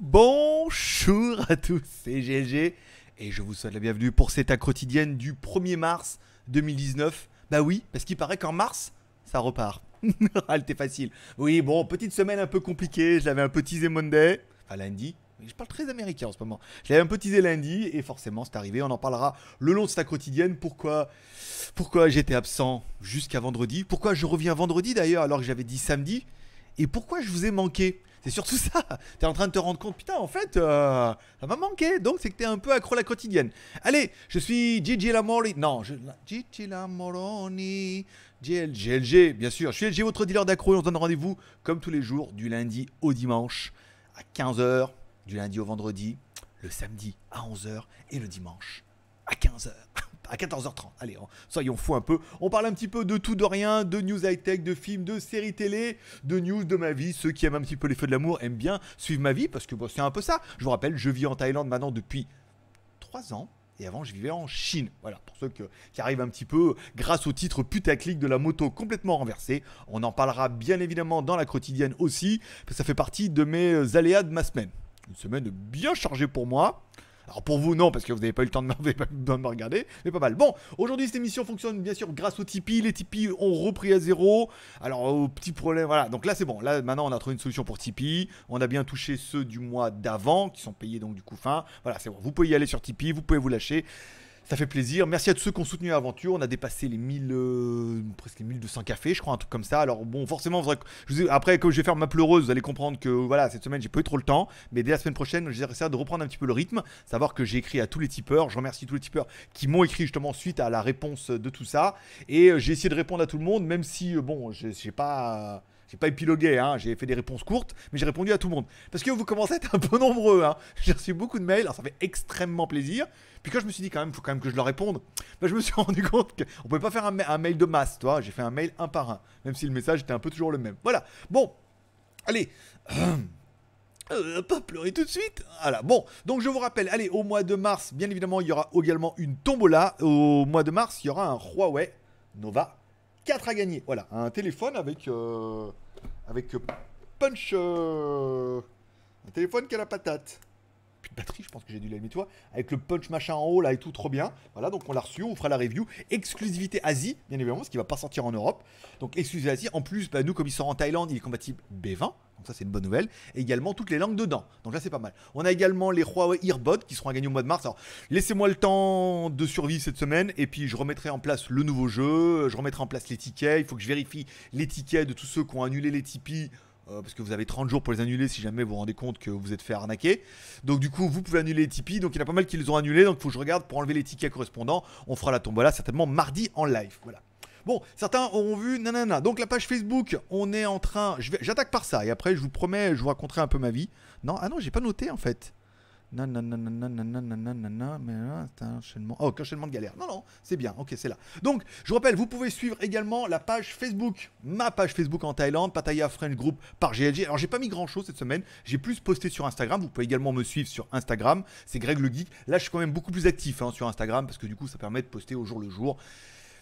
Bonjour à tous, c'est GG et je vous souhaite la bienvenue pour cette à quotidienne du 1er mars 2019. Bah oui, parce qu'il paraît qu'en mars, ça repart. Ah, elle était facile. Oui, bon, petite semaine un peu compliquée. Je l'avais un peu teasé Monday. Enfin, lundi. Je parle très américain en ce moment. Je un petit teasé lundi. Et forcément, c'est arrivé. On en parlera le long de sa quotidienne. Pourquoi, pourquoi j'étais absent jusqu'à vendredi. Pourquoi je reviens vendredi d'ailleurs alors que j'avais dit samedi. Et pourquoi je vous ai manqué. C'est surtout ça. T'es en train de te rendre compte, putain, en fait, euh, ça m'a manqué. Donc, c'est que t'es un peu accro à la quotidienne. Allez, je suis Gigi Lamoroni. Non, Gigi Lamoroni. GLG, bien sûr. Je suis LG, votre dealer d'accro, et on donne rendez-vous comme tous les jours, du lundi au dimanche, à 15h, du lundi au vendredi, le samedi à 11h, et le dimanche à 15h. À 14h30. Allez, soyons fous un peu. On parle un petit peu de tout, de rien, de news high-tech, de films, de séries télé, de news de ma vie. Ceux qui aiment un petit peu les feux de l'amour aiment bien suivre ma vie parce que c'est un peu ça. Je vous rappelle, je vis en Thaïlande maintenant depuis 3 ans et avant je vivais en Chine. Voilà, pour ceux qui arrivent un petit peu grâce au titre putaclic de la moto complètement renversée. On en parlera bien évidemment dans la quotidienne aussi, ça fait partie de mes aléas de ma semaine. Une semaine bien chargée pour moi. Alors pour vous, non, parce que vous n'avez pas eu le temps de, me regarder, mais pas mal. Bon, aujourd'hui, cette émission fonctionne bien sûr grâce au Tipeee. Les Tipeee ont repris à zéro. Alors, au euh, petit problème, voilà. Donc là, c'est bon. Là, maintenant, on a trouvé une solution pour Tipeee. On a bien touché ceux du mois d'avant, qui sont payés donc du coup fin. Voilà, c'est bon. Vous pouvez y aller sur Tipeee, vous pouvez vous lâcher. Ça fait plaisir. Merci à tous ceux qui ont soutenu l'aventure. On a dépassé les 1000, euh, presque les 1200 cafés, je crois, un truc comme ça. Alors, bon, forcément, après, comme je vais faire ma pleureuse, vous allez comprendre que voilà, cette semaine, j'ai pas eu trop le temps. Mais dès la semaine prochaine, j'essaierai de reprendre un petit peu le rythme. Savoir que j'ai écrit à tous les tipeurs. Je remercie tous les tipeurs qui m'ont écrit justement suite à la réponse de tout ça. Et euh, j'ai essayé de répondre à tout le monde, même si, euh, bon, je j'ai pas. J'ai pas épilogué, hein, j'ai fait des réponses courtes, mais j'ai répondu à tout le monde. Parce que vous commencez à être un peu nombreux, hein. J'ai reçu beaucoup de mails, alors ça fait extrêmement plaisir. Puis quand je me suis dit quand même, faut quand même que je leur réponde, ben je me suis rendu compte qu'on pouvait pas faire un, mail de masse, toi. J'ai fait un mail un par un, même si le message était un peu toujours le même. Voilà. Bon, allez. Euh, pas pleurer tout de suite. Voilà, bon, donc je vous rappelle, allez, au mois de mars, bien évidemment, il y aura également une tombola. Au mois de mars, il y aura un Huawei Nova 4 à gagner. Voilà, un téléphone avec, euh, avec punch. Euh, un téléphone qui a la patate batterie, je pense que j'ai dû l'allumer, tu avec le punch machin en haut là et tout, trop bien. Voilà, donc on l'a reçu, on fera la review. Exclusivité Asie, bien évidemment, ce qui va pas sortir en Europe. Donc exclusivité Asie, en plus, bah, nous, comme il sort en Thaïlande, il est compatible B20. Donc ça c'est une bonne nouvelle. Et également toutes les langues dedans. Donc là c'est pas mal. On a également les Huawei Earbuds qui seront à gagner au mois de mars. Alors laissez-moi le temps de survie cette semaine. Et puis je remettrai en place le nouveau jeu. Je remettrai en place les tickets. Il faut que je vérifie les tickets de tous ceux qui ont annulé les Tipeee euh, parce que vous avez 30 jours pour les annuler si jamais vous vous rendez compte que vous êtes fait arnaquer. Donc du coup, vous pouvez annuler les Tipeee. Donc il y en a pas mal qui les ont annulés. Donc il faut que je regarde pour enlever les tickets correspondants. On fera la tombola certainement mardi en live. Voilà. Bon, certains auront vu nanana. Donc la page Facebook, on est en train. J'attaque par ça et après je vous promets, je vous raconterai un peu ma vie. Non, ah non, j'ai pas noté en fait. Nananananananananana, mais là, c'est un enchaînement. Oh, enchaînement de galère. Non, non, c'est bien. Ok, c'est là. Donc, je vous rappelle, vous pouvez suivre également la page Facebook, ma page Facebook en Thaïlande, Pattaya French Group par GLG. Alors, j'ai pas mis grand chose cette semaine. J'ai plus posté sur Instagram. Vous pouvez également me suivre sur Instagram. C'est Greg le Geek. Là, je suis quand même beaucoup plus actif hein, sur Instagram parce que du coup, ça permet de poster au jour le jour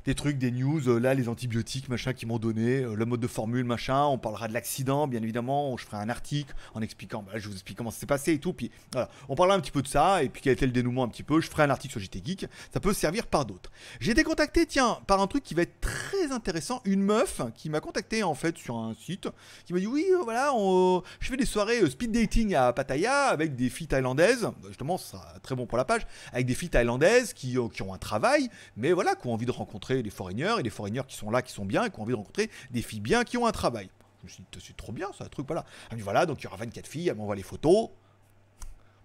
des trucs, des news, euh, là les antibiotiques, machin, qui m'ont donné, euh, le mode de formule, machin, on parlera de l'accident, bien évidemment, je ferai un article en expliquant, bah, je vous explique comment c'est passé et tout, puis voilà, on parlera un petit peu de ça, et puis quel était le dénouement un petit peu, je ferai un article sur JT Geek, ça peut servir par d'autres. J'ai été contacté, tiens, par un truc qui va être très intéressant, une meuf qui m'a contacté en fait sur un site, qui m'a dit, oui, euh, voilà, je fais des soirées speed dating à Pattaya avec des filles thaïlandaises, bah, justement, ça sera très bon pour la page, avec des filles thaïlandaises qui, qui ont un travail, mais voilà, qui ont envie de rencontrer les des foreigners et des foreigners qui sont là, qui sont bien, et qui ont envie de rencontrer des filles bien, qui ont un travail. Je me suis dit, c'est trop bien, ça, un truc, voilà. Elle me dit, voilà, donc il y aura 24 filles, elle m'envoie les photos.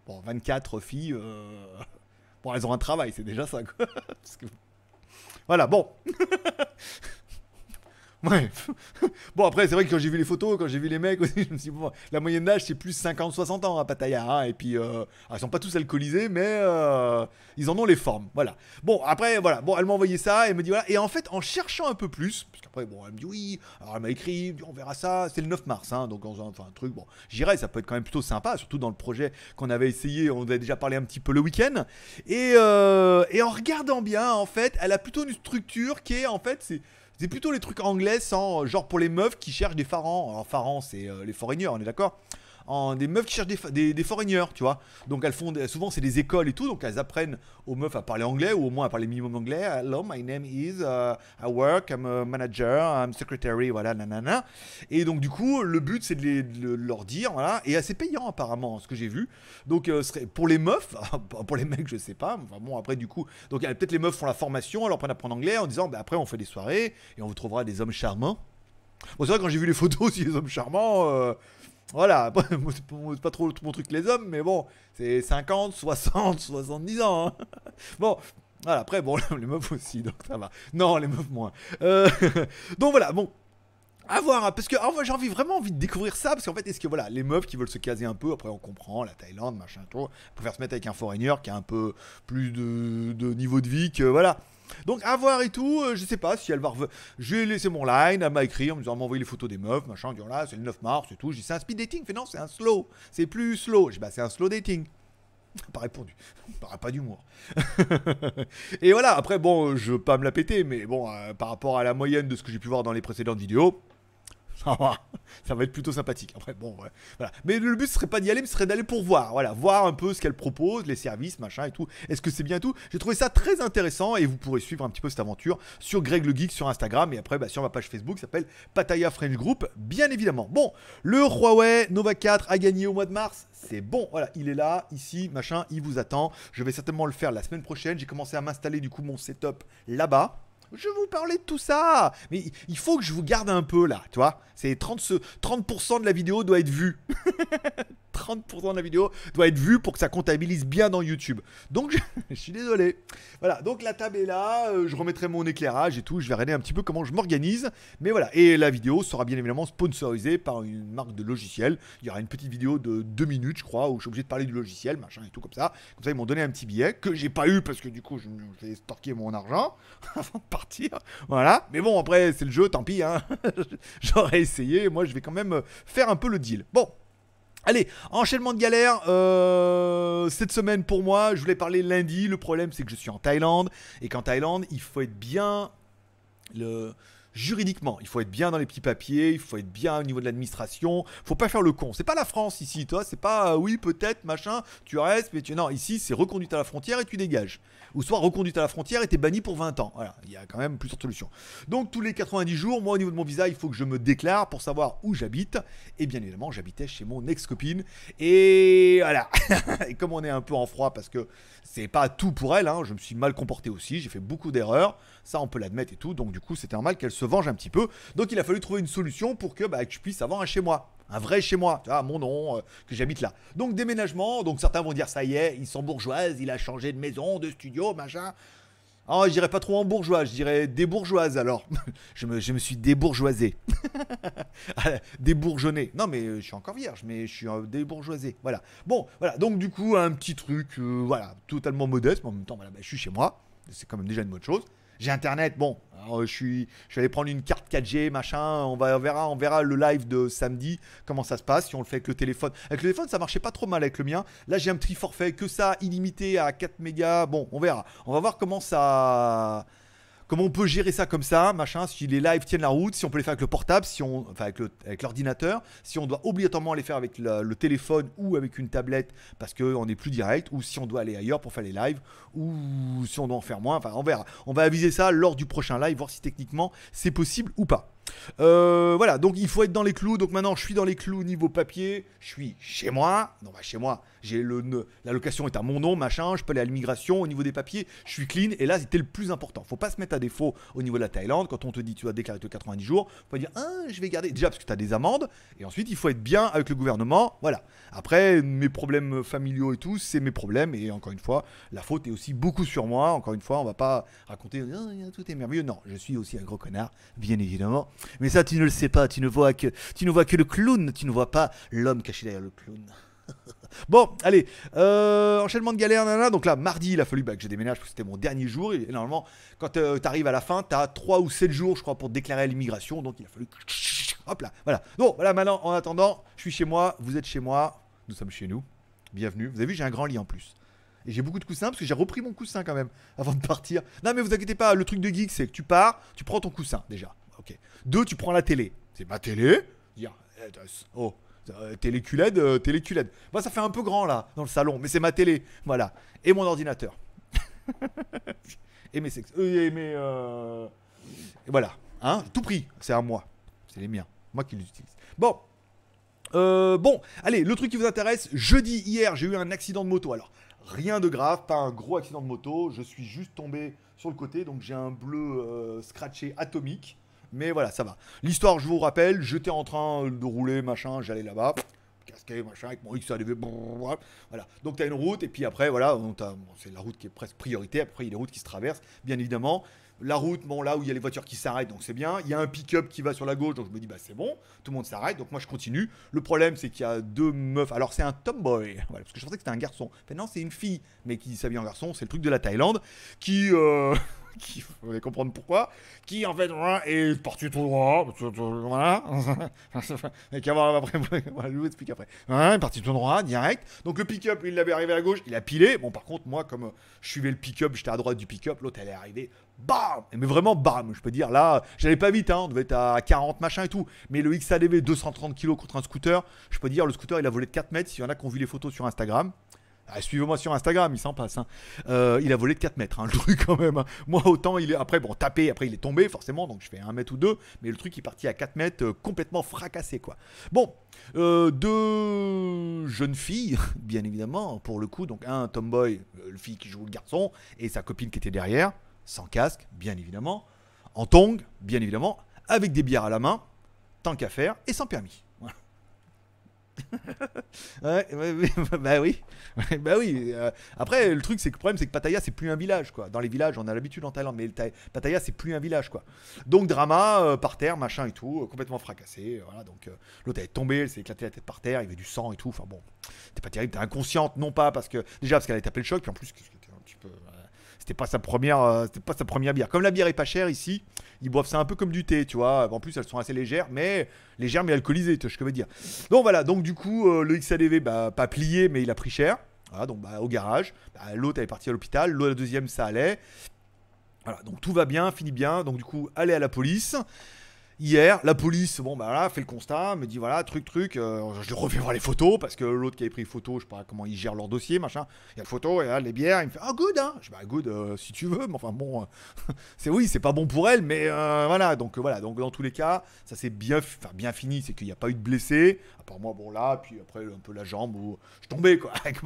Bon, 24 filles, euh, bon, elles ont un travail, c'est déjà ça, Voilà, bon. bon, après, c'est vrai que quand j'ai vu les photos, quand j'ai vu les mecs aussi, je me suis dit, la moyenne d'âge, c'est plus 50-60 ans à hein, Pattaya. Hein, et puis, euh, ah, ils sont pas tous alcoolisés, mais euh, ils en ont les formes. Voilà. Bon, après, voilà. Bon, elle m'a envoyé ça, elle me dit, voilà. Et en fait, en cherchant un peu plus, parce qu'après, bon, elle me dit, oui, alors elle m'a écrit, on verra ça. C'est le 9 mars, hein, donc, enfin, un truc, bon, j'irai, ça peut être quand même plutôt sympa, surtout dans le projet qu'on avait essayé, on avait déjà parlé un petit peu le week-end. Et, euh, et en regardant bien, en fait, elle a plutôt une structure qui est, en fait, c'est c'est plutôt les trucs anglais, sans euh, genre pour les meufs qui cherchent des pharaons. Alors pharaons, c'est euh, les foreigners, on est d'accord des meufs qui cherchent des, des, foreigners, tu vois. Donc elles font, souvent c'est des écoles et tout, donc elles apprennent aux meufs à parler anglais ou au moins à parler minimum anglais. Hello, my name is, uh, I work, I'm a manager, I'm secretary, voilà, nanana. Et donc du coup, le but c'est de, les, leur dire, voilà, et assez payant apparemment, ce que j'ai vu. Donc euh, serait pour les meufs, pour les mecs, je sais pas, bon, après du coup, donc euh, peut-être les meufs font la formation, elles apprennent à apprendre anglais en disant, bah, après on fait des soirées et on vous trouvera des hommes charmants. Bon, c'est vrai, quand j'ai vu les photos si les hommes charmants, euh, voilà, c'est pas trop mon truc les hommes, mais bon, c'est 50, 60, 70 ans. Hein. Bon, voilà, après, bon, les meufs aussi, donc ça va. Non, les meufs moins. Euh, donc voilà, bon, à voir, hein, parce que vrai j'ai envie, vraiment envie de découvrir ça, parce qu'en fait, est-ce que voilà, les meufs qui veulent se caser un peu, après on comprend, la Thaïlande, machin, tout, faire se mettre avec un foreigner qui a un peu plus de, de niveau de vie que voilà. Donc à voir et tout, euh, je sais pas si elle va revenir. J'ai laissé mon line, elle m'a écrit en me disant, m'envoyer les photos des meufs, machin, disant là, c'est le 9 mars et tout. J'ai dit, c'est un speed dating. Fait non, c'est un slow. C'est plus slow. J'ai dit, bah, c'est un slow dating. Pas répondu. Pas, pas d'humour. et voilà, après, bon, je veux pas me la péter, mais bon, euh, par rapport à la moyenne de ce que j'ai pu voir dans les précédentes vidéos, Ça va, être plutôt sympathique. Après, bon, Mais le but ce serait pas d'y aller, mais ce serait d'aller pour voir. Voilà, voir un peu ce qu'elle propose, les services, machin et tout. Est-ce que c'est bien et tout J'ai trouvé ça très intéressant et vous pourrez suivre un petit peu cette aventure sur Greg le Geek sur Instagram et après bah, sur ma page Facebook qui s'appelle Pataya French Group, bien évidemment. Bon, le Huawei Nova 4 a gagné au mois de mars. C'est bon, voilà, il est là, ici, machin, il vous attend. Je vais certainement le faire la semaine prochaine. J'ai commencé à m'installer du coup mon setup là-bas. Je vous parlais de tout ça. Mais il faut que je vous garde un peu là, tu vois. C'est 30, 30 de la vidéo doit être vue. 30% de la vidéo doit être vue pour que ça comptabilise bien dans YouTube. Donc, je suis désolé. Voilà, donc la table est là, euh, je remettrai mon éclairage et tout, je vais regarder un petit peu comment je m'organise. Mais voilà, et la vidéo sera bien évidemment sponsorisée par une marque de logiciel. Il y aura une petite vidéo de 2 minutes, je crois, où je suis obligé de parler du logiciel, machin et tout comme ça. Comme ça, ils m'ont donné un petit billet que j'ai pas eu parce que du coup, je vais mon argent avant de partir. Voilà, mais bon, après, c'est le jeu, tant pis, hein. j'aurais essayé, moi je vais quand même faire un peu le deal. Bon, Allez, enchaînement de galères. Euh, cette semaine pour moi, je voulais parler lundi. Le problème, c'est que je suis en Thaïlande. Et qu'en Thaïlande, il faut être bien. Le, juridiquement. Il faut être bien dans les petits papiers, il faut être bien au niveau de l'administration, il faut pas faire le con. C'est pas la France ici, toi, c'est pas euh, oui, peut-être, machin, tu restes, mais Non, ici, c'est reconduite à la frontière et tu dégages. Ou soit reconduite à la frontière et tu es banni pour 20 ans. Voilà, il y a quand même plusieurs solutions. Donc, tous les 90 jours, moi, au niveau de mon visa, il faut que je me déclare pour savoir où j'habite. Et bien évidemment, j'habitais chez mon ex-copine. Et voilà. et comme on est un peu en froid parce que c'est pas tout pour elle, hein, je me suis mal comporté aussi, j'ai fait beaucoup d'erreurs. Ça, on peut l'admettre et tout. Donc, du coup, c'était normal qu'elle se venge un petit peu. Donc, il a fallu trouver une solution pour que, bah, que je puisse avoir un chez moi. Un vrai chez moi, tu vois, mon nom, euh, que j'habite là. Donc, déménagement. Donc, certains vont dire, ça y est, ils sont bourgeoises, il a changé de maison, de studio, machin. Ah, je dirais pas trop en bourgeois, je dirais des bourgeoises alors. je, me, je me suis débourgeoisé. Ah, débourgeonné. Non, mais euh, je suis encore vierge, mais je suis euh, débourgeoisé. Voilà. Bon, voilà. Donc, du coup, un petit truc, voilà, totalement modeste, mais en même temps, voilà, bah, je suis chez moi. C'est quand même déjà une bonne chose j'ai internet. Bon, euh, je suis, je vais prendre une carte 4G, machin. On, va, on verra, on verra le live de samedi comment ça se passe. Si on le fait avec le téléphone, avec le téléphone, ça marchait pas trop mal avec le mien. Là, j'ai un petit forfait que ça, illimité à 4 mégas. Bon, on verra. On va voir comment ça comment on peut gérer ça comme ça, machin, si les lives tiennent la route, si on peut les faire avec le portable, si on, enfin avec l'ordinateur, si on doit obligatoirement les faire avec le téléphone ou avec une tablette parce qu'on est plus direct, ou si on doit aller ailleurs pour faire les lives, ou si on doit en faire moins, enfin on verra. On va aviser ça lors du prochain live, voir si techniquement c'est possible ou pas. Euh, voilà, donc il faut être dans les clous. Donc maintenant, je suis dans les clous niveau papier. Je suis chez moi. Non, bah chez moi. J'ai le la location est à mon nom, machin. Je peux aller à l'immigration au niveau des papiers. Je suis clean. Et là, c'était le plus important. Faut pas se mettre à défaut au niveau de la Thaïlande. Quand on te dit tu déclarer déclaré 90 jours, faut pas dire ah, je vais garder. Déjà parce que tu as des amendes. Et ensuite, il faut être bien avec le gouvernement. Voilà. Après, mes problèmes familiaux et tout, c'est mes problèmes. Et encore une fois, la faute est aussi beaucoup sur moi. Encore une fois, on va pas raconter ah, tout est merveilleux. Non, je suis aussi un gros connard, bien évidemment. Mais ça, tu ne le sais pas. Tu ne vois que, tu ne vois que le clown. Tu ne vois pas l'homme caché derrière le clown. Bon, allez, euh, enchaînement de galères, nanana. Donc là, mardi, il a fallu bah, que je déménage parce que c'était mon dernier jour. Et normalement, quand euh, tu arrives à la fin, tu as 3 ou 7 jours, je crois, pour déclarer l'immigration. Donc il a fallu. Hop là, voilà. Bon, voilà, maintenant, en attendant, je suis chez moi, vous êtes chez moi, nous sommes chez nous. Bienvenue. Vous avez vu, j'ai un grand lit en plus. Et j'ai beaucoup de coussins parce que j'ai repris mon coussin quand même avant de partir. Non, mais vous inquiétez pas, le truc de geek, c'est que tu pars, tu prends ton coussin déjà. Deux, tu prends la télé. C'est ma télé. Eh, oh, euh, télé QLED, euh, télé e ça fait un peu grand là, dans le salon, mais c'est ma télé. Voilà. Et mon ordinateur. et mes sexes. Euh, et mes. voilà. Hein, tout prix. C'est à moi. C'est les miens. Moi qui les utilise. Bon. bon, allez, le truc qui vous intéresse, jeudi hier, j'ai eu un accident de moto. Alors, rien de grave, pas un gros accident de moto, je suis juste tombé sur le côté, donc j'ai un bleu scratché atomique. Mais voilà, ça va. L'histoire, je vous rappelle, j'étais en train de rouler, machin, j'allais là-bas casqué, machin, avec mon X, voilà. Donc tu as une route, et puis après, voilà, c'est la route qui est presque priorité, après il y a des routes qui se traversent, bien évidemment. La route, bon, là où il y a les voitures qui s'arrêtent, donc c'est bien. Il y a un pick-up qui va sur la gauche, donc je me dis, bah c'est bon, tout le monde s'arrête, donc moi je continue. Le problème, c'est qu'il y a deux meufs, alors c'est un tomboy, voilà, parce que je pensais que c'était un garçon. Mais non, c'est une fille, mais qui s'habille en garçon, c'est le truc de la Thaïlande, qui. Euh, qui vous allez comprendre pourquoi, qui en fait est parti tout droit, voilà, et qui après, je vous explique après. Hein, il est parti tout droit, direct. Donc le pick-up, il l'avait arrivé à gauche, il a pilé. Bon, par contre, moi, comme je suivais le pick-up, j'étais à droite du pick-up, l'autre, elle est arrivée, bam Mais vraiment bam, je peux dire, là, j'allais pas vite, hein, on devait être à 40 machin et tout, mais le XADV 230 kg contre un scooter, je peux dire, le scooter, il a volé de 4 mètres, s'il y en a qui ont vu les photos sur Instagram. Ah, suivez-moi sur Instagram, il s'en passe. Hein. Euh, il a volé de 4 mètres, hein, le truc quand même. Hein. Moi, autant il est. Après, bon, tapé, après il est tombé, forcément, donc je fais 1 mètre ou 2. Mais le truc, il est parti à 4 mètres, euh, complètement fracassé, quoi. Bon, euh, deux jeunes filles, bien évidemment, pour le coup. Donc, un tomboy, le fille qui joue le garçon, et sa copine qui était derrière, sans casque, bien évidemment. En tongue, bien évidemment, avec des bières à la main, tant qu'à faire, et sans permis. ouais, bah oui. bah oui. Euh, après, le truc, c'est que le problème, c'est que Pattaya, c'est plus un village, quoi. Dans les villages, on a l'habitude en Thaïlande, mais Pattaya, c'est plus un village, quoi. Donc, drama, euh, par terre, machin et tout, euh, complètement fracassé. voilà, donc, l'autre, est tombée, elle s'est éclatée la tête par terre, il y avait du sang et tout. Enfin bon, t'es pas terrible, t'es inconsciente, non pas parce que. Déjà, parce qu'elle avait tapé le choc, puis en plus, un petit peu. C'était pas sa première, euh, c'était pas sa première bière. Comme la bière est pas chère ici, ils boivent ça un peu comme du thé, tu vois. En plus, elles sont assez légères, mais légères mais alcoolisées, tu vois ce que je veux dire. Donc voilà, donc du coup, euh, le XADV, bah, pas plié, mais il a pris cher. donc bah, au garage. Bah, l'autre, elle est partie à l'hôpital. L'autre, la deuxième, ça allait. Voilà, donc tout va bien, finit bien. Donc du coup, allez à la police. Hier, la police, bon, bah là, fait le constat, me dit voilà, truc, truc, euh, je refais voir les photos parce que l'autre qui avait pris les photos, je sais pas comment ils gèrent leur dossier, machin. Il y a le photo, et a les bières, il me fait ah, good, hein. Je dis bah, good, euh, si tu veux, mais enfin bon, euh, c'est oui, c'est pas bon pour elle, mais voilà, donc voilà, donc dans tous les cas, ça s'est bien, fini, c'est qu'il n'y a pas eu de blessés, à part moi, bon, là, puis après, un peu la jambe où je tombais, quoi, avec,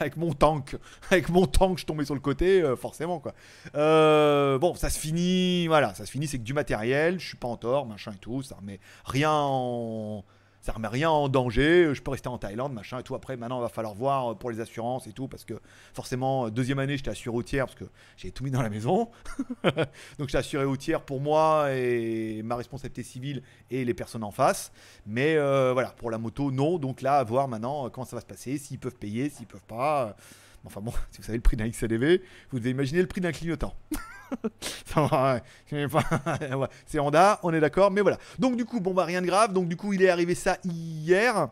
avec mon tank, avec mon tank, je tombais sur le côté, forcément, quoi. bon, ça se finit, voilà, ça se finit, c'est que du matériel, je suis pas en tort, machin et tout. Ça remet rien en ça remet rien en danger, je peux rester en Thaïlande, machin et tout. Après, maintenant, il va falloir voir euh, pour les assurances et tout, parce que forcément, euh, deuxième année, j'étais assuré au tiers, parce que j'ai tout mis dans la maison. Donc, j'étais assuré au tiers pour moi et ma responsabilité civile et les personnes en face. Mais euh, voilà, pour la moto, non. Donc là, à voir maintenant comment ça va se passer, s'ils peuvent payer, s'ils peuvent pas. Enfin bon, si vous savez le prix d'un XLV, vous devez imaginer le prix d'un clignotant. c'est Honda, on est d'accord, mais voilà. Donc du coup, bon bah rien de grave. Donc du coup, il est arrivé ça hier.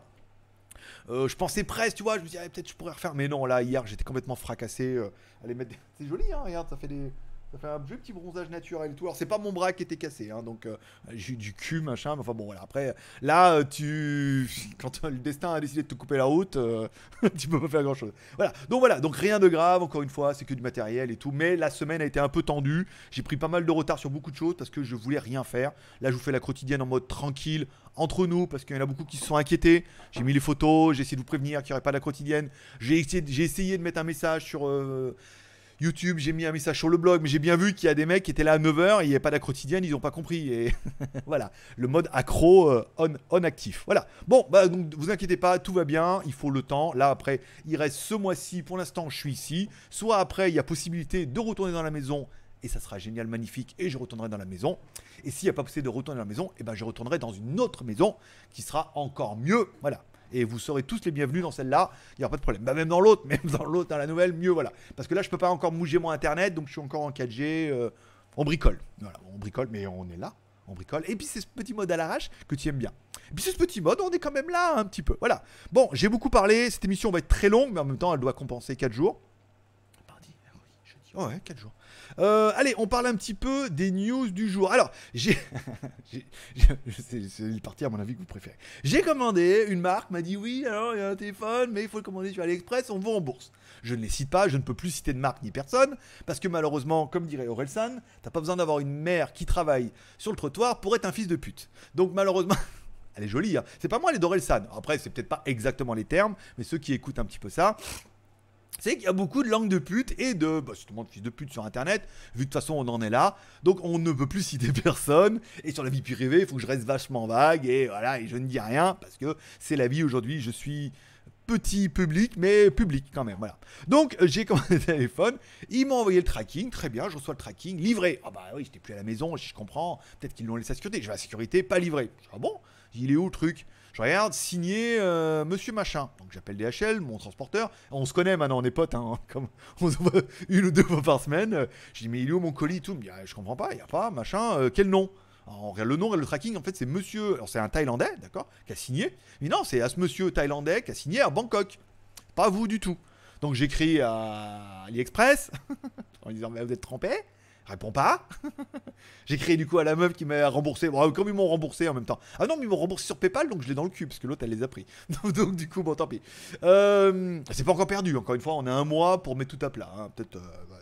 Euh, je pensais presque, tu vois, je me disais, ah, peut-être je pourrais refaire. Mais non, là, hier, j'étais complètement fracassé. Euh, allez mettre C'est joli, hein, regarde, ça fait des... Ça fait un petit bronzage naturel et tout. Alors, c'est pas mon bras qui était cassé, hein, donc euh, j'ai du cul, machin. Mais enfin, bon, voilà. Après, là, euh, tu. Quand euh, le destin a décidé de te couper la route, tu peux pas faire grand chose. Voilà. Donc, voilà. Donc, rien de grave, encore une fois, c'est que du matériel et tout. Mais la semaine a été un peu tendue. J'ai pris pas mal de retard sur beaucoup de choses parce que je voulais rien faire. Là, je vous fais la quotidienne en mode tranquille, entre nous, parce qu'il y en a beaucoup qui se sont inquiétés. J'ai mis les photos, j'ai essayé de vous prévenir qu'il n'y aurait pas de la quotidienne. J'ai essayé, de mettre un message sur. YouTube, j'ai mis un message sur le blog, mais j'ai bien vu qu'il y a des mecs qui étaient là à 9h, il n'y avait pas d'accro ils n'ont pas compris. Et voilà, le mode accro euh, on, on actif. Voilà. Bon, bah, donc, vous inquiétez pas, tout va bien, il faut le temps. Là, après, il reste ce mois-ci, pour l'instant, je suis ici. Soit après, il y a possibilité de retourner dans la maison et ça sera génial, magnifique, et je retournerai dans la maison. Et s'il n'y a pas possibilité de retourner dans la maison, et eh ben je retournerai dans une autre maison qui sera encore mieux. Voilà et vous serez tous les bienvenus dans celle-là. Il n'y aura pas de problème. Bah, même dans l'autre, même dans l'autre, dans la nouvelle, mieux voilà. Parce que là, je peux pas encore bouger mon internet, donc je suis encore en 4G. Euh, on bricole. Voilà, on bricole, mais on est là. On bricole. Et puis c'est ce petit mode à l'arrache que tu aimes bien. Et puis c'est ce petit mode, on est quand même là un petit peu. Voilà. Bon, j'ai beaucoup parlé. Cette émission va être très longue, mais en même temps, elle doit compenser 4 jours. Oh ouais, 4 jours. Euh, allez, on parle un petit peu des news du jour. Alors, j'ai. c'est le parti, à mon avis, que vous préférez. J'ai commandé, une marque m'a dit oui, alors il y a un téléphone, mais il faut le commander sur AliExpress, on en bourse. Je ne les cite pas, je ne peux plus citer de marque ni personne, parce que malheureusement, comme dirait Orelsan, t'as pas besoin d'avoir une mère qui travaille sur le trottoir pour être un fils de pute. Donc malheureusement. Elle est jolie, hein. c'est pas moi, elle est d'Orelsan. Après, c'est peut-être pas exactement les termes, mais ceux qui écoutent un petit peu ça, c'est qu'il y a beaucoup de langues de pute et de, bah, tout le monde fils de pute sur internet, vu de toute façon on en est là, donc on ne peut plus citer personne, et sur la vie privée, il faut que je reste vachement vague, et voilà, et je ne dis rien, parce que c'est la vie aujourd'hui, je suis petit public, mais public quand même, voilà. Donc euh, j'ai commandé le téléphone, ils m'ont envoyé le tracking, très bien, je reçois le tracking, livré. Ah bah oui, j'étais plus à la maison, je comprends, peut-être qu'ils l'ont laissé à sécurité, je vais à la sécurité, pas livré. Ah bon Il est où le truc je regarde, signé euh, Monsieur Machin. Donc j'appelle DHL, mon transporteur. On se connaît maintenant, on est potes, hein, comme on se voit une ou deux fois par semaine. Je dis, mais il est où mon colis tout ah, je comprends pas, il n'y a pas, machin, euh, quel nom on regarde le nom et le tracking, en fait, c'est monsieur, alors c'est un Thaïlandais, d'accord, qui a signé. Mais non, c'est à ce monsieur Thaïlandais qui a signé à Bangkok. Pas vous du tout. Donc j'écris à AliExpress en disant, mais vous êtes trempé. Réponds pas. j'ai créé du coup à la meuf qui m'a remboursé. Bon, comme ils m'ont remboursé en même temps. Ah non, mais ils m'ont remboursé sur PayPal, donc je l'ai dans le cul, parce que l'autre, elle les a pris. donc, du coup, bon, tant pis. Euh, c'est pas encore perdu, encore une fois, on a un mois pour mettre tout à plat. Hein. Peut-être euh, bah,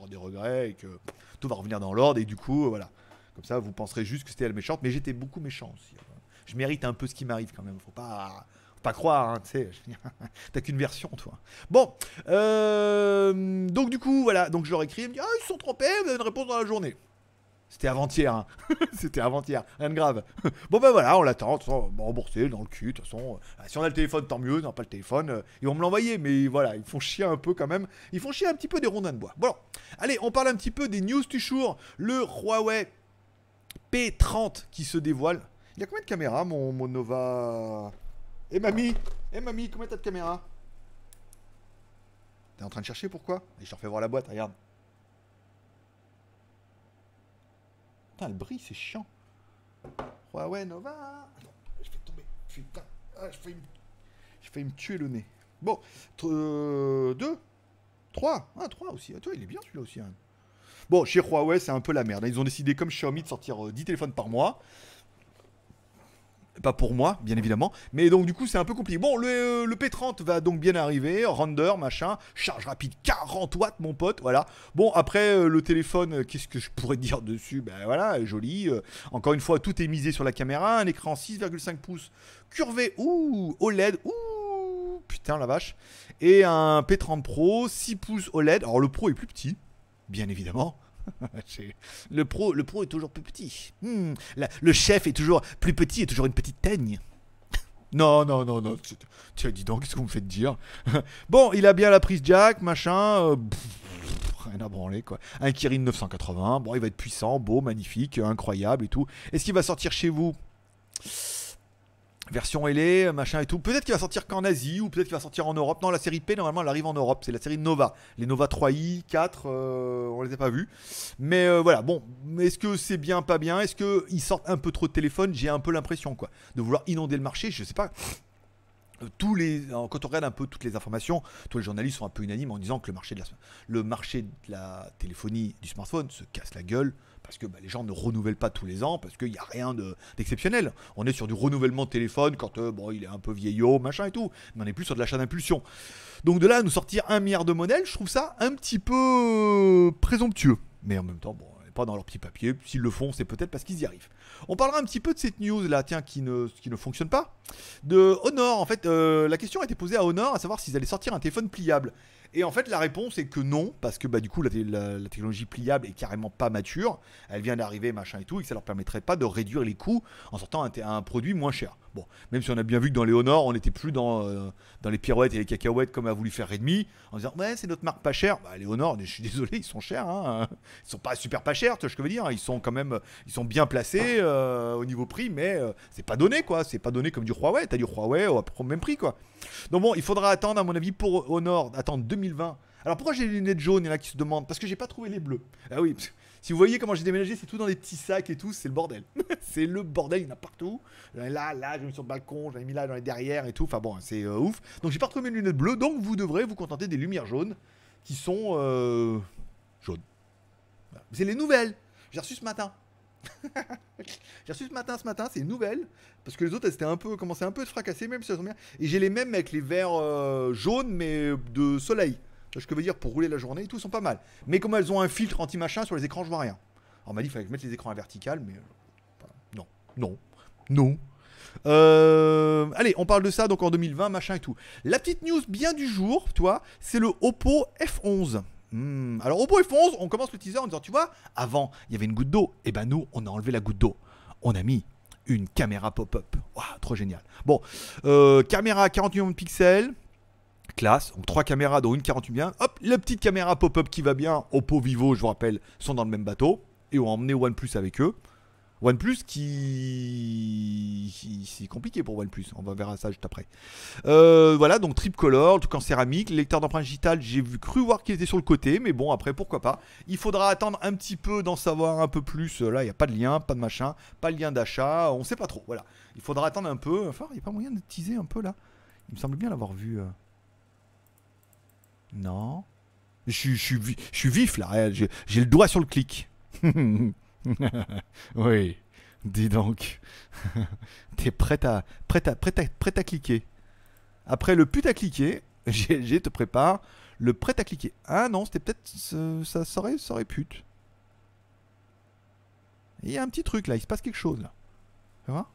on des regrets et que tout va revenir dans l'ordre, et du coup, voilà. Comme ça, vous penserez juste que c'était elle méchante, mais j'étais beaucoup méchant aussi. Je mérite un peu ce qui m'arrive quand même. Faut pas pas croire, hein, tu sais, t'as qu'une version, toi. Bon, euh, donc du coup, voilà, donc je leur écris, ils me disent, ah, ils sont trompés, vous avez une réponse dans la journée. C'était avant-hier, hein. c'était avant-hier, rien de grave. bon ben voilà, on l'attend, on rembourser dans le cul, de toute façon, euh, si on a le téléphone, tant mieux, si on n'a pas le téléphone, euh, ils vont me l'envoyer, mais voilà, ils font chier un peu quand même, ils font chier un petit peu des rondins de bois. Bon, allez, on parle un petit peu des news du jour, le Huawei P30 qui se dévoile. Il y a combien de caméras, mon, mon Nova eh mamie et eh, mamie, combien t'as de caméra T'es en train de chercher pourquoi Et je te refais voir la boîte, regarde. Putain, le bruit c'est chiant. Huawei Nova Attends, je vais tomber. Ah, je fais me... Je fais me tuer le nez. Bon, 2 3 euh, trois, ah, aussi. Attends, ah, toi, il est bien celui-là aussi. Hein. Bon, chez Huawei, c'est un peu la merde. Hein. Ils ont décidé, comme Xiaomi, de sortir 10 euh, téléphones par mois. Pas pour moi, bien évidemment. Mais donc, du coup, c'est un peu compliqué. Bon, le, euh, P30 va donc bien arriver. Render, machin. Charge rapide 40 watts, mon pote. Voilà. Bon, après, euh, le téléphone, euh, qu'est-ce que je pourrais dire dessus Ben voilà, joli. Encore une fois, tout est misé sur la caméra. Un écran 6,5 pouces. Curvé. Ouh, OLED. Ouh, putain, la vache. Et un P30 Pro, 6 pouces OLED. Alors, le Pro est plus petit, bien évidemment. le, pro, le pro est toujours plus petit. Hmm. le chef est toujours plus petit et toujours une petite teigne. Non, non, non, non. Tiens, dis donc, qu'est-ce que vous me faites dire Bon, il a bien la prise jack, machin. Euh, rien quoi. Un Kirin 980. Bon, il va être puissant, beau, magnifique, incroyable et tout. Est-ce qu'il va sortir chez vous version LA, machin et tout. Peut-être qu'il va sortir qu'en Asie ou peut-être qu'il va sortir en Europe. Non, la série P, normalement, elle arrive en Europe. C'est la série Nova. Les Nova 3i, 4, on on les a pas vus. Mais euh, voilà, bon, est-ce que c'est bien, pas bien Est-ce qu'ils sortent un peu trop de téléphones J'ai un peu l'impression, quoi, de vouloir inonder le marché. Je sais pas euh, tous les, euh, quand on regarde un peu toutes les informations, tous les journalistes sont un peu unanimes en disant que le marché de la, le marché de la téléphonie du smartphone se casse la gueule parce que bah, les gens ne renouvellent pas tous les ans, parce qu'il n'y a rien d'exceptionnel. on est sur du renouvellement de téléphone quand euh, bon, il est un peu vieillot, machin et tout, mais on n'est plus sur de l'achat d'impulsion. Donc de là à nous sortir un milliard de modèles, je trouve ça un petit peu euh, présomptueux. Mais en même temps, bon, on n'est pas dans leur petit papier. S'ils le font, c'est peut-être parce qu'ils y arrivent. On parlera un petit peu de cette news là, tiens, qui ne, fonctionne pas. De Honor, en fait, euh, la question a été posée à Honor, à savoir s'ils allaient sortir un téléphone pliable. Et en fait, la réponse est que non, parce que bah, du coup, la, technologie pliable est carrément pas mature, elle vient d'arriver, machin et tout, et que ça leur permettrait pas de réduire les coûts en sortant un produit moins cher. Bon, même si on a bien vu que dans les Honor, on n'était plus dans, euh, dans les pirouettes et les cacahuètes comme a voulu faire Redmi, en disant ouais, c'est notre marque pas chère. Bah, les Honor, je suis désolé, ils sont chers. Hein. Ils sont pas super pas chers, tu vois ce que je veux dire. Ils sont quand même ils sont bien placés euh, au niveau prix, mais euh, c'est pas donné quoi. C'est pas donné comme du Huawei. as du Huawei au même prix quoi. Donc bon, il faudra attendre, à mon avis, pour Honor, attendre 2020. Alors pourquoi j'ai les lunettes jaunes et là qui se demandent Parce que j'ai pas trouvé les bleus. Ah oui, si vous voyez comment j'ai déménagé, c'est tout dans des petits sacs et tout, c'est le bordel. c'est le bordel, il y en a partout. Là, là, j'ai mis sur le balcon, j'en ai mis là, dans les derrière et tout. Enfin bon, c'est euh, ouf. Donc j'ai pas retrouvé mes lunettes bleues, donc vous devrez vous contenter des lumières jaunes qui sont euh, jaunes. C'est les nouvelles. J'ai reçu ce matin. j'ai reçu ce matin, ce matin, c'est les nouvelles. Parce que les autres, elles étaient un peu, commençaient un peu de fracasser, même si elles sont bien. Et j'ai les mêmes avec les verres euh, jaunes, mais de soleil ce que veut dire pour rouler la journée, et tout sont pas mal. Mais comme elles ont un filtre anti-machin sur les écrans, je vois rien. Alors on m'a dit qu'il fallait que je mette les écrans à vertical, mais euh, non, non, non. Euh, allez, on parle de ça donc en 2020, machin et tout. La petite news bien du jour, toi, c'est le Oppo F11. Hmm. Alors Oppo F11, on commence le teaser en disant, tu vois, avant, il y avait une goutte d'eau, et eh ben nous, on a enlevé la goutte d'eau. On a mis une caméra pop-up. Waouh, trop génial. Bon, euh, caméra à 40 millions de pixels, classe, donc trois caméras dont une 48 bien, hop, la petite caméra pop-up qui va bien, Oppo, Vivo, je vous rappelle, sont dans le même bateau, et ont emmené OnePlus avec eux. OnePlus qui... qui... C'est compliqué pour OnePlus, on va verra ça juste après. Euh, voilà, donc trip color, truc en céramique, lecteur d'empreintes digitales, j'ai cru voir qu'il était sur le côté, mais bon, après, pourquoi pas. Il faudra attendre un petit peu d'en savoir un peu plus. Euh, là, il n'y a pas de lien, pas de machin, pas de lien d'achat, on ne sait pas trop, voilà. Il faudra attendre un peu. Enfin, il n'y a pas moyen de teaser un peu là. Il me semble bien l'avoir vu. Euh. Non. Je, je, suis vif là, hein. j'ai le doigt sur le clic. oui, dis donc. T'es prêt à, à, à cliquer. Après le pute à cliquer, j'ai te prépare le prêt à cliquer. Ah non, c'était peut-être. Ça, serait ça aurait pute. Il y a un petit truc là, il se passe quelque chose là. Tu vois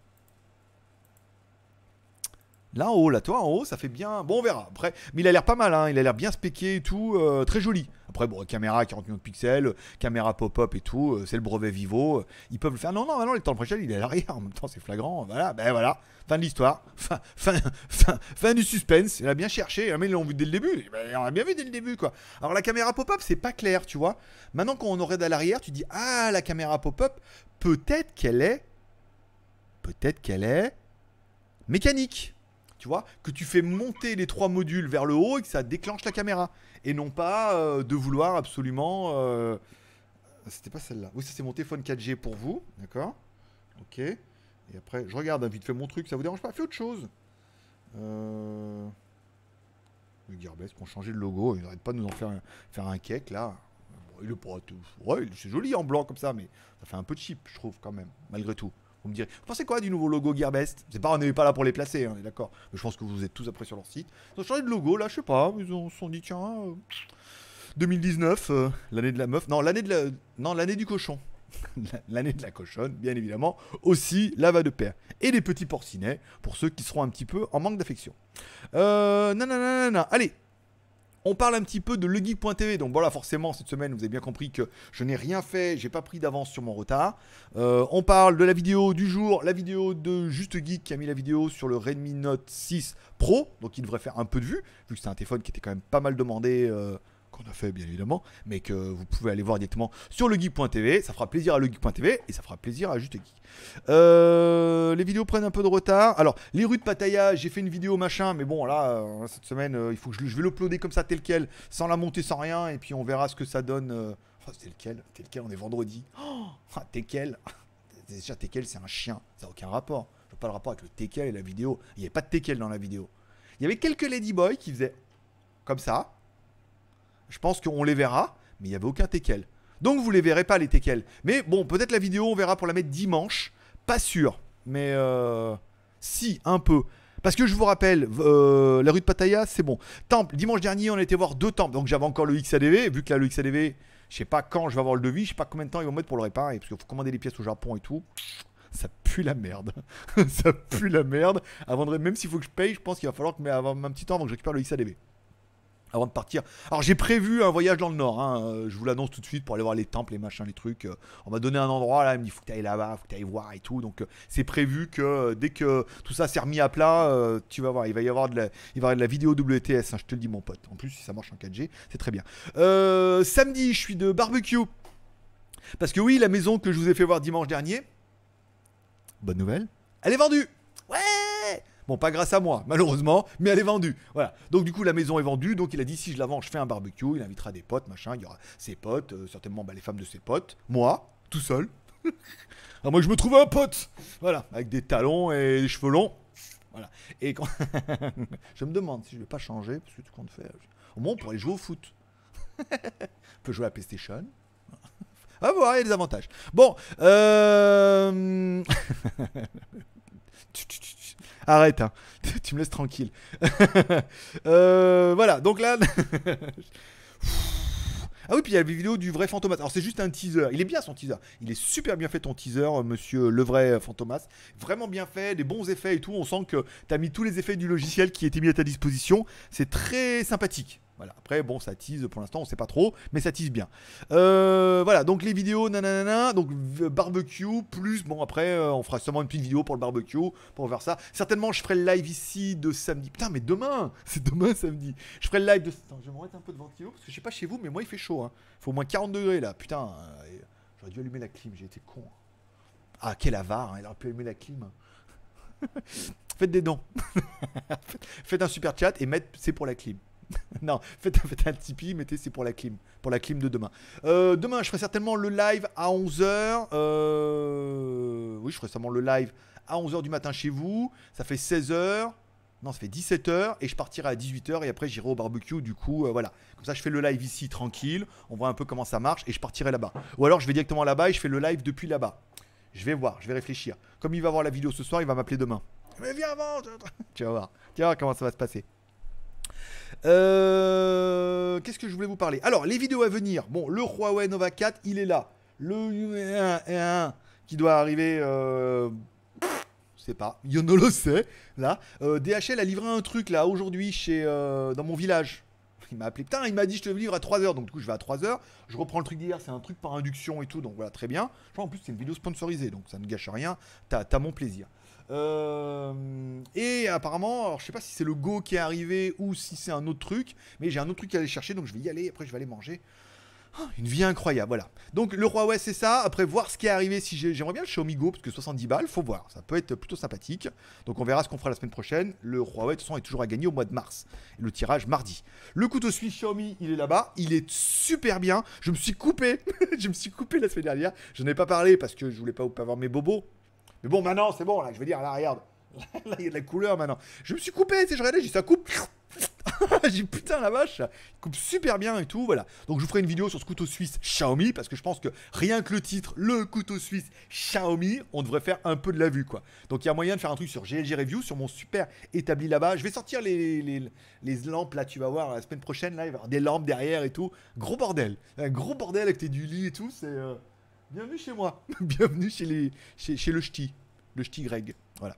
Là en haut, là, toi en haut, ça fait bien. Bon, on verra. Après, mais il a l'air pas mal, hein. il a l'air bien spéqué et tout, euh, très joli. Après, bon, caméra 40 millions de pixels, caméra pop-up et tout, euh, c'est le brevet Vivo. Euh, ils peuvent le faire. Non, non, non, le temps prochain, il est à l'arrière. En même temps, c'est flagrant. Voilà, ben voilà. Fin de l'histoire. Fin, fin, fin, du suspense. Il a bien cherché. mais ils l'ont vu dès le début. on a bien vu dès le début, quoi. Alors, la caméra pop-up, c'est pas clair, tu vois. Maintenant, quand on aurait à l'arrière, tu dis Ah, la caméra pop-up, peut-être qu'elle est. Peut-être qu'elle est. Mécanique vois, que tu fais monter les trois modules vers le haut et que ça déclenche la caméra. Et non pas euh, de vouloir absolument... Euh, c'était pas celle-là. Oui, ça c'est mon téléphone 4G pour vous, d'accord Ok. Et après, je regarde hein, vite fait mon truc, ça vous dérange pas Fais autre chose. Euh... Le Gearbest ont changé de logo, il n'arrêtent pas de nous en faire un, faire un cake là. Bon, il tout. Ouais, c'est joli en blanc comme ça, mais ça fait un peu cheap, je trouve, quand même, malgré tout. Vous me direz, vous pensez quoi du nouveau logo Gearbest C'est pas, on n'est pas là pour les placer, hein, on est d'accord. je pense que vous êtes tous après sur leur site. Ils ont changé de logo, là, je sais pas. Ils ont, se sont dit, tiens, 2019, euh, euh, l'année de la meuf. Non, l'année de la, non, l'année du cochon. l'année de la cochonne, bien évidemment. Aussi, la va de pair. Et les petits porcinets, pour ceux qui seront un petit peu en manque d'affection. Euh, non. allez, on parle un petit peu de legeek.tv. Donc voilà, forcément, cette semaine, vous avez bien compris que je n'ai rien fait, j'ai pas pris d'avance sur mon retard. Euh, on parle de la vidéo du jour, la vidéo de Juste Geek qui a mis la vidéo sur le Redmi Note 6 Pro. Donc il devrait faire un peu de vue, vu que c'est un téléphone qui était quand même pas mal demandé. Euh, qu'on a fait bien évidemment, mais que vous pouvez aller voir directement sur legeek.tv. Ça fera plaisir à legeek.tv et ça fera plaisir à Juste euh, les vidéos prennent un peu de retard. Alors, les rues de Pattaya, j'ai fait une vidéo machin, mais bon, là, euh, cette semaine, euh, il faut que je, vais l'uploader comme ça, tel quel, sans la monter, sans rien, et puis on verra ce que ça donne. Oh, tel quel, tel quel, on est vendredi. Oh, tel quel. Déjà, Tekel, c'est un chien, ça n'a aucun rapport. Je pas le rapport avec le Tekel et la vidéo. Il n'y avait pas de Tekel dans la vidéo. Il y avait quelques Ladyboys qui faisaient comme ça, je pense qu'on les verra, mais il n'y avait aucun teckel. Donc vous ne les verrez pas les teckels. Mais bon, peut-être la vidéo, on verra pour la mettre dimanche. Pas sûr, mais euh, si, un peu. Parce que je vous rappelle, euh, la rue de Pattaya, c'est bon. Temple, dimanche dernier, on était voir deux temples. Donc j'avais encore le XADV. Vu que là, le XADV, je sais pas quand je vais avoir le devis, je sais pas combien de temps ils vont mettre pour le réparer. Parce qu'il faut commander les pièces au Japon et tout. Ça pue la merde. ça pue la merde. Avant Même s'il faut que je paye, je pense qu'il va falloir que, mais avant un petit temps avant que je récupère le XADV avant de partir. Alors j'ai prévu un voyage dans le nord, hein. euh, je vous l'annonce tout de suite pour aller voir les temples, les machins, les trucs. Euh, on m'a donné un endroit là, il me dit faut que ailles là-bas, faut que ailles voir et tout. Donc euh, c'est prévu que dès que tout ça s'est remis à plat, tu vas voir, il va y avoir de la, il y avoir de la vidéo WTS, hein, je te le dis mon pote. En plus si ça marche en 4G, c'est très bien. samedi, je suis de barbecue. Parce que oui, la maison que je vous ai fait voir dimanche dernier, bonne nouvelle, elle est vendue Bon, pas grâce à moi, malheureusement, mais elle est vendue. Voilà. Donc du coup, la maison est vendue. Donc il a dit si je la vends, je fais un barbecue. Il invitera des potes, machin. Il y aura ses potes, euh, certainement bah, les femmes de ses potes, moi, tout seul. Alors ah, moi, je me trouve un pote. Voilà, avec des talons et des cheveux longs. Voilà. Et quand... je me demande si je vais pas changer parce que tout compte fait... Au moins, on pourrait jouer au foot. on peut jouer à PlayStation. Ah voir, il y a des avantages. Bon, euh... Arrête, hein. tu me laisses tranquille. Euh, voilà, donc là. Ah oui, puis il y a la vidéo du vrai Fantomas. Alors c'est juste un teaser. Il est bien son teaser. Il est super bien fait ton teaser, euh, monsieur le vrai Fantomas. Vraiment bien fait, des bons effets et tout. On sent que t'as mis tous les effets du logiciel qui étaient mis à ta disposition. C'est très sympathique. Voilà. Après, bon, ça tease pour l'instant, on sait pas trop, mais ça tease bien. Euh, voilà, donc les vidéos, nanana, donc barbecue, plus, bon, après, euh, on fera sûrement une petite vidéo pour le barbecue, pour faire ça. Certainement, je ferai le live ici de samedi. Putain, mais demain C'est demain samedi. Je ferai le live de. Attends, je vais un peu de ventilo, parce que je sais pas chez vous, mais moi, il fait chaud, hein. Il faut au moins 40 degrés, là. Putain, euh, j'aurais dû allumer la clim, j'ai été con. Ah, quel avare, elle hein, il aurait pu allumer la clim. Faites des dons. Faites un super chat et mettez c'est pour la clim. non, faites, un Tipeee, mettez c'est pour la clim, pour la clim de demain. Euh, demain, je ferai certainement le live à 11h. Euh, oui, je ferai certainement le live à 11h du matin chez vous. Ça fait 16h. Non, ça fait 17h et je partirai à 18h et après j'irai au barbecue. Du coup, euh, voilà. Comme ça, je fais le live ici tranquille. On voit un peu comment ça marche et je partirai là-bas. Ou alors, je vais directement là-bas et je fais le live depuis là-bas. Je vais voir, je vais réfléchir. Comme il va voir la vidéo ce soir, il va m'appeler demain. Mais viens avant Tu vas voir. Tu vas voir comment ça va se passer. Euh, qu'est-ce que je voulais vous parler Alors, les vidéos à venir. Bon, le Huawei Nova 4, il est là. Le 1 qui doit arriver. Euh, je sais pas. ne le sait. Là. Euh, DHL a livré un truc là aujourd'hui chez euh, dans mon village. Il m'a appelé, putain, il m'a dit je te livre à 3h, donc du coup je vais à 3h, je reprends le truc d'hier, c'est un truc par induction et tout, donc voilà, très bien. en plus c'est une vidéo sponsorisée, donc ça ne gâche rien, t'as mon plaisir. Euh, et apparemment, je sais pas si c'est le Go qui est arrivé ou si c'est un autre truc, mais j'ai un autre truc à aller chercher, donc je vais y aller, après je vais aller manger. Oh, une vie incroyable, voilà. Donc le Huawei c'est ça, après voir ce qui est arrivé, si j'aimerais bien le Xiaomi Go, parce que 70 balles, faut voir, ça peut être plutôt sympathique. Donc on verra ce qu'on fera la semaine prochaine. Le Huawei de toute façon est toujours à gagner au mois de mars, le tirage mardi. Le couteau suisse Xiaomi, il est là-bas, il est super bien, je me suis coupé, je me suis coupé la semaine dernière, je n'ai pas parlé parce que je voulais pas avoir mes bobos, mais bon, maintenant, c'est bon, là, je veux dire, là, regarde. Là, il y a de la couleur maintenant. Je me suis coupé, c'est je regardais, j'ai ça coupe. j'ai putain la vache, ça coupe super bien et tout, voilà. Donc je vous ferai une vidéo sur ce couteau suisse Xiaomi parce que je pense que rien que le titre, le couteau suisse Xiaomi, on devrait faire un peu de la vue quoi. Donc il y a moyen de faire un truc sur GLG Review, sur mon super établi là-bas. Je vais sortir les, lampes là, tu vas voir la semaine prochaine là, il y avoir des lampes derrière et tout. Gros bordel, un gros bordel avec tes du lit et tout, c'est. Euh, Bienvenue chez moi. Bienvenue chez, les, chez, le ch'ti. Le ch'ti Greg. Voilà.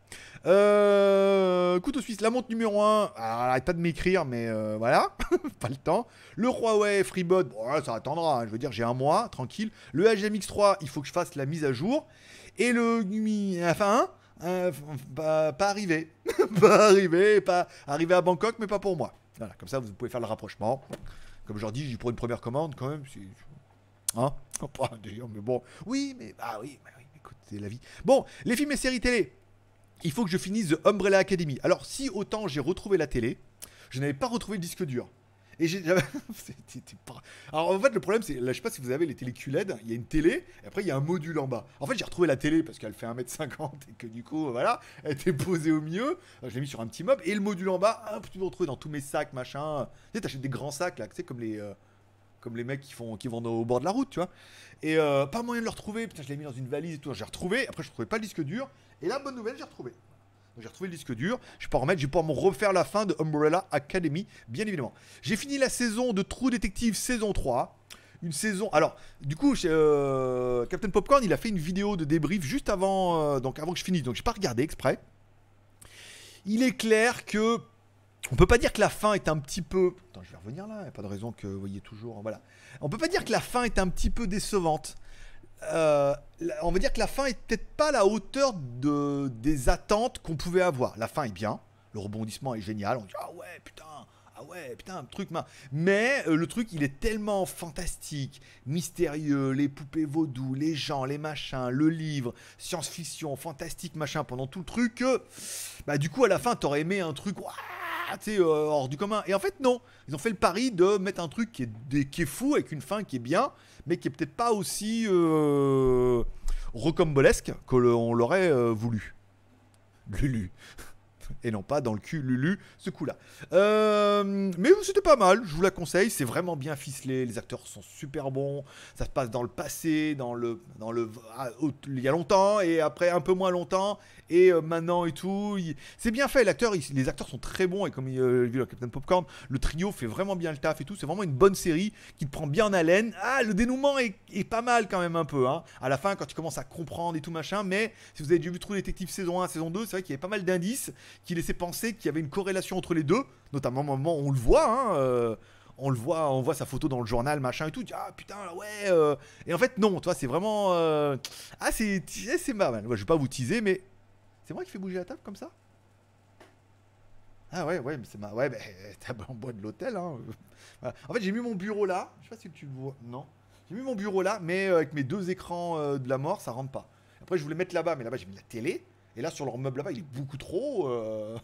Euh, couteau suisse, la montre numéro 1. Alors, arrête pas de m'écrire, mais euh, voilà. pas le temps. Le Huawei FreeBot, bon, ça attendra. Hein. Je veux dire, j'ai un mois, tranquille. Le HMX3, il faut que je fasse la mise à jour. Et le Enfin, euh, pas arrivé. pas arrivé. Pas arrivé à Bangkok, mais pas pour moi. Voilà, comme ça, vous pouvez faire le rapprochement. Comme je leur dis, pour une première commande, quand même, Hein mais bon. Oui, mais. Ah oui, bah la vie. Bon, les films et séries télé. Il faut que je finisse The Umbrella Academy. Alors, si autant j'ai retrouvé la télé, je n'avais pas retrouvé le disque dur. Et j'ai. Alors en fait, le problème, c'est. Là, je sais pas si vous avez les télé QLED. Il y a une télé, et après, il y a un module en bas. En fait, j'ai retrouvé la télé parce qu'elle fait 1m50 et que du coup, voilà, elle était posée au milieu. Je l'ai mis sur un petit mob Et le module en bas, Un tu peux le retrouver dans tous mes sacs, machin. Tu sais, t'achètes des grands sacs, là, tu sais, comme les. Euh, comme les mecs qui, font, qui vendent au bord de la route, tu vois. Et euh, pas moyen de le retrouver. Putain, je l'ai mis dans une valise et tout. J'ai retrouvé. Après, je ne trouvais pas le disque dur. Et là, bonne nouvelle, j'ai retrouvé. Donc, j'ai retrouvé le disque dur. Je peux remettre. Je vais pouvoir me refaire la fin de Umbrella Academy, bien évidemment. J'ai fini la saison de Trou Détective saison 3 une saison. Alors, du coup, euh, Captain Popcorn, il a fait une vidéo de débrief juste avant, euh, donc avant que je finisse. Donc, j'ai pas regardé exprès. Il est clair que on peut pas dire que la fin est un petit peu. Attends, je vais revenir là, Il n'y a pas de raison que vous voyez toujours. Hein, voilà. On peut pas dire que la fin est un petit peu décevante. Euh, on va dire que la fin est peut-être pas à la hauteur de, des attentes qu'on pouvait avoir. La fin est bien, le rebondissement est génial. On dit ah ouais putain, ah ouais putain, truc Mais euh, le truc il est tellement fantastique, mystérieux, les poupées vaudou, les gens, les machins, le livre, science-fiction, fantastique machin pendant tout le truc que bah du coup à la fin t'aurais aimé un truc ah, euh, hors du commun. Et en fait, non. Ils ont fait le pari de mettre un truc qui est, qui est fou, avec une fin qui est bien, mais qui est peut-être pas aussi euh, recombolesque qu'on l'aurait euh, voulu. Lulu. Et non pas dans le cul, Lulu, ce coup-là. mais c'était pas mal, je vous la conseille. C'est vraiment bien ficelé. Les acteurs sont super bons. Ça se passe dans le passé, dans le, dans le, ah, il y a longtemps et après un peu moins longtemps et euh, maintenant et tout. C'est bien fait, l'acteur, les acteurs sont très bons et comme euh, il, vu le Captain Popcorn, le trio fait vraiment bien le taf et tout. C'est vraiment une bonne série qui te prend bien en haleine. Ah, le dénouement est, pas mal quand même un peu. Hein. À la fin, quand tu commences à comprendre et tout machin, mais si vous avez du vu Trop Détective saison 1, saison 2, c'est vrai qu'il y avait pas mal d'indices qui laissaient penser qu'il y avait une corrélation entre les deux, notamment au moment où on le voit. Hein, euh, on le voit, on voit sa photo dans le journal, machin et tout. ah putain, ouais. Et en fait, non, toi, c'est vraiment. Ah, c'est, c'est mal. je vais pas vous teaser, mais c'est moi qui fait bouger la table comme ça Ah ouais, ouais, mais c'est ma... Ouais, ben, eh, table en bois de l'hôtel, hein. En fait, j'ai mis mon bureau là. Je sais pas si tu le vois. Non. J'ai mis mon bureau là, mais euh, avec mes deux écrans euh, de la mort, ça rentre pas. Après, je voulais mettre là-bas, mais là-bas, j'ai mis la télé. Et là, sur leur meuble là-bas, il est beaucoup trop. Euh.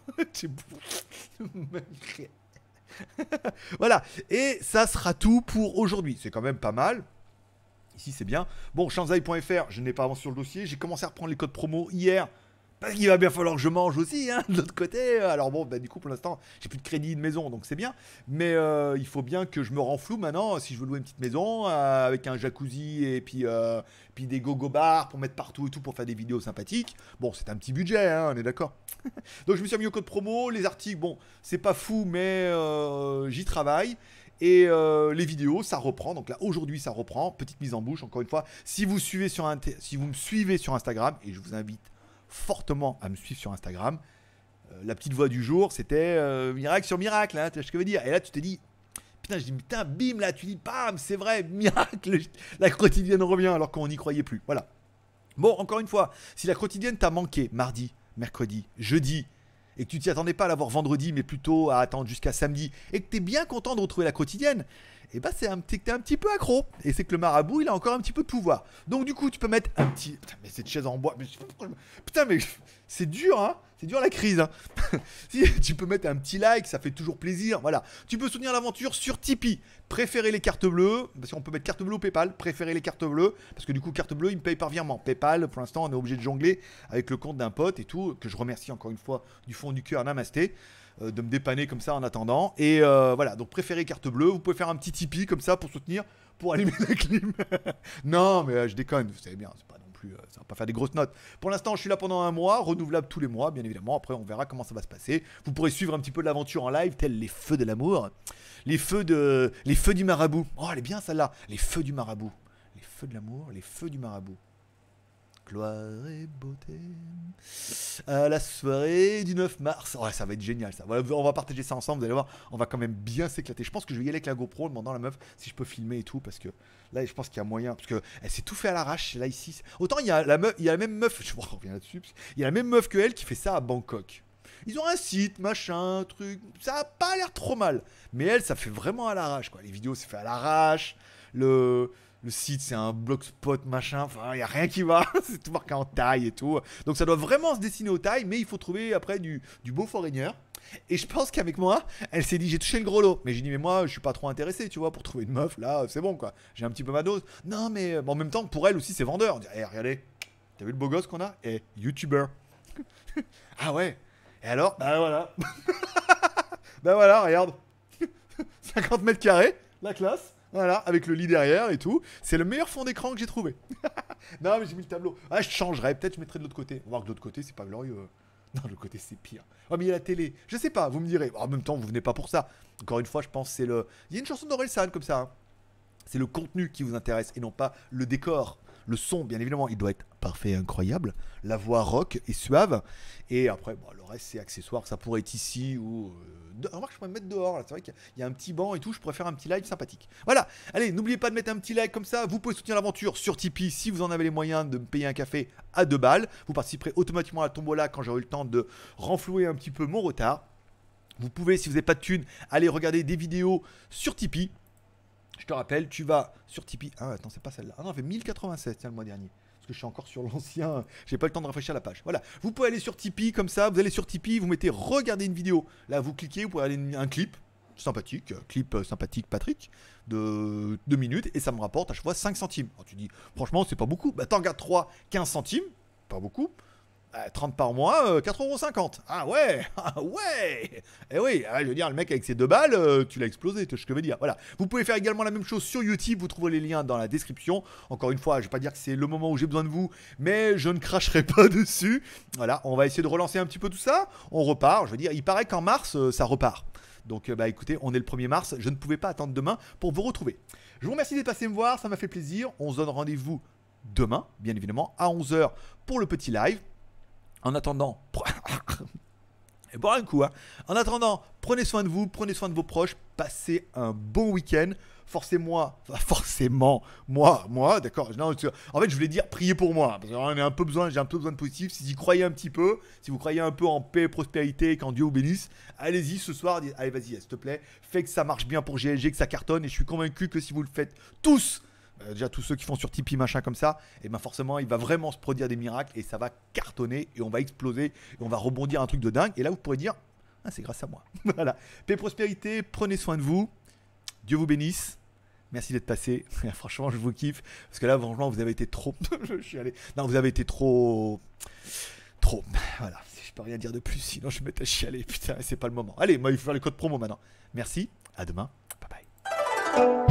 voilà. Et ça sera tout pour aujourd'hui. C'est quand même pas mal. Ici, c'est bien. Bon, shanzai.fr, je n'ai pas avancé sur le dossier. J'ai commencé à reprendre les codes promo hier. Il va bien falloir que je mange aussi, hein, de l'autre côté. Alors bon, bah, du coup, pour l'instant, j'ai plus de crédit de maison, donc c'est bien. Mais euh, il faut bien que je me renfloue maintenant si je veux louer une petite maison euh, avec un jacuzzi et puis, euh, puis des gogo bars pour mettre partout et tout pour faire des vidéos sympathiques. Bon, c'est un petit budget, hein, on est d'accord. donc je me suis mis au code promo, les articles, bon, c'est pas fou, mais j'y travaille. Et les vidéos, ça reprend. Donc là, aujourd'hui, ça reprend. Petite mise en bouche, encore une fois. Si vous, suivez sur si vous me suivez sur Instagram, et je vous invite fortement à me suivre sur Instagram. Euh, la petite voix du jour, c'était euh, miracle sur miracle, tu sais ce que je veux dire. Et là, tu te dis, putain, je dis, putain, bim, là, tu dis, pam, c'est vrai, miracle, la quotidienne revient alors qu'on n'y croyait plus. Voilà. Bon, encore une fois, si la quotidienne t'a manqué mardi, mercredi, jeudi, et que tu t'y attendais pas à l'avoir vendredi, mais plutôt à attendre jusqu'à samedi, et que tu es bien content de retrouver la quotidienne, et eh bah ben, c'est un petit, es un petit peu accro. Et c'est que le marabout, il a encore un petit peu de pouvoir. Donc du coup, tu peux mettre un petit. Putain, mais cette chaise en bois. Putain, mais c'est dur, hein. C'est dur la crise. Hein. si tu peux mettre un petit like, ça fait toujours plaisir. Voilà. Tu peux soutenir l'aventure sur Tipeee. Préférez les cartes bleues, parce qu'on peut mettre carte bleue ou PayPal. Préférez les cartes bleues, parce que du coup, carte bleue, il me paye par virement. PayPal, pour l'instant, on est obligé de jongler avec le compte d'un pote et tout, que je remercie encore une fois du fond du cœur, Namasté euh, de me dépanner comme ça en attendant. Et euh, voilà, donc préférez carte bleue. Vous pouvez faire un petit Tipeee comme ça pour soutenir, pour allumer la clim. non, mais euh, je déconne, vous savez bien, c'est pas euh, ça va pas faire des grosses notes. Pour l'instant, je suis là pendant un mois, renouvelable tous les mois, bien évidemment. Après, on verra comment ça va se passer. Vous pourrez suivre un petit peu l'aventure en live, tels les feux de l'amour, les feux de, les feux du marabout. Oh, elle est bien celle-là, les feux du marabout, les feux de l'amour, les feux du marabout et beauté. À la soirée du 9 mars. Ouais, oh, ça va être génial ça. on va partager ça ensemble, vous allez voir, on va quand même bien s'éclater. Je pense que je vais y aller avec la GoPro, demandant à la meuf si je peux filmer et tout, parce que là, je pense qu'il y a moyen. Parce que elle s'est tout fait à l'arrache, là, ici. Autant il y a la, meuf, il y a la même meuf, je reviens là-dessus, il y a la même meuf que elle qui fait ça à Bangkok. Ils ont un site, machin, truc. Ça a pas l'air trop mal. Mais elle, ça fait vraiment à l'arrache, Les vidéos, c'est fait à l'arrache. Le, le site, c'est un blogspot, machin, enfin, il n'y a rien qui va, c'est tout marqué en taille et tout. Donc ça doit vraiment se dessiner aux tailles, mais il faut trouver après du, beau foreigner. Et je pense qu'avec moi, elle s'est dit j'ai touché le gros lot. Mais j'ai dit mais moi je suis pas trop intéressé, tu vois, pour trouver une meuf là, c'est bon quoi. J'ai un petit peu ma dose. Non mais euh, en même temps pour elle aussi c'est vendeur. On dit hey, eh, regardez, t'as vu le beau gosse qu'on a Eh YouTuber. ah ouais. Et alors Ben voilà. Ben voilà, regarde. 50 mètres carrés, la classe. Voilà, avec le lit derrière et tout. C'est le meilleur fond d'écran que j'ai trouvé. non, mais j'ai mis le tableau. Ah, je changerais. Peut-être je mettrais de l'autre côté. On va voir que de l'autre côté, c'est pas glorieux. Non, de l'autre côté, c'est pire. Oh, mais il y a la télé. Je sais pas, vous me direz. En même temps, vous venez pas pour ça. Encore une fois, je pense c'est le. Il y a une chanson d'Aurel San comme ça. Hein. C'est le contenu qui vous intéresse et non pas le décor. Le son, bien évidemment, il doit être parfait et incroyable. La voix rock et suave. Et après, le reste, c'est accessoire. Ça pourrait être ici ou. Euh, remarque, je pourrais me mettre dehors. C'est vrai qu'il y a un petit banc et tout. Je préfère un petit live sympathique. Voilà. Allez, n'oubliez pas de mettre un petit like comme ça. Vous pouvez soutenir l'aventure sur Tipeee si vous en avez les moyens de me payer un café à deux balles. Vous participerez automatiquement à la tombola quand j'aurai eu le temps de renflouer un petit peu mon retard. Vous pouvez, si vous n'avez pas de thunes, aller regarder des vidéos sur Tipeee. Je te rappelle, tu vas sur Tipeee. Ah, attends, c'est pas celle-là. Ah non, elle fait 1096, tiens, le mois dernier. Parce que je suis encore sur l'ancien. J'ai pas le temps de rafraîchir la page. Voilà. Vous pouvez aller sur Tipeee comme ça. Vous allez sur Tipeee, vous mettez regarder une vidéo. Là, vous cliquez, vous pouvez aller un clip sympathique, euh, clip euh, sympathique Patrick, de 2 minutes, et ça me rapporte à chaque fois 5 centimes. Alors tu dis, franchement, c'est pas beaucoup. Bah t'en gars, 3, 15 centimes, pas beaucoup. 30 eh, par mois, 4,50€. Euh, ah ouais, ah ouais. Et eh oui, ah, je veux dire, le mec avec ses deux balles, euh, tu l'as explosé, ce que je veux dire. Voilà. Vous pouvez faire également la même chose sur YouTube, vous trouverez les liens dans la description. Encore une fois, je ne vais pas dire que c'est le moment où j'ai besoin de vous, mais je ne cracherai pas dessus. Voilà, on va essayer de relancer un petit peu tout ça. On repart, je veux dire, il paraît qu'en mars, euh, ça repart. Donc bah écoutez, on est le 1er mars, je ne pouvais pas attendre demain pour vous retrouver. Je vous remercie d'être passé me voir, ça m'a fait plaisir. On se donne rendez-vous demain, bien évidemment, à 11h pour le petit live. En attendant, coup. Hein. En attendant, prenez soin de vous, prenez soin de vos proches, passez un bon week-end. Forcez-moi, forcément, moi, moi, d'accord. En fait, je voulais dire, priez pour moi, hein, parce que un peu besoin, j'ai un peu besoin de positif. Si vous croyez un petit peu, si vous croyez un peu en paix, prospérité, quand qu'en Dieu vous bénisse, allez-y ce soir, allez, vas-y, s'il te plaît, fais que ça marche bien pour GLG, que ça cartonne, et je suis convaincu que si vous le faites tous, euh, déjà tous ceux qui font sur Tipeee, machin comme ça, et eh ben forcément, il va vraiment se produire des miracles et ça va cartonner et on va exploser et on va rebondir un truc de dingue. Et là, vous pourrez dire, ah, c'est grâce à moi. voilà. Paix, prospérité, prenez soin de vous. Dieu vous bénisse. Merci d'être passé. franchement, je vous kiffe. Parce que là, franchement, vous avez été trop. je suis allé. Non, vous avez été trop. Trop. Voilà. Je peux rien dire de plus. Sinon, je vais mettre à chialer. Putain, c'est pas le moment. Allez, moi, il faut faire le code promo maintenant. Merci. À demain. Bye bye.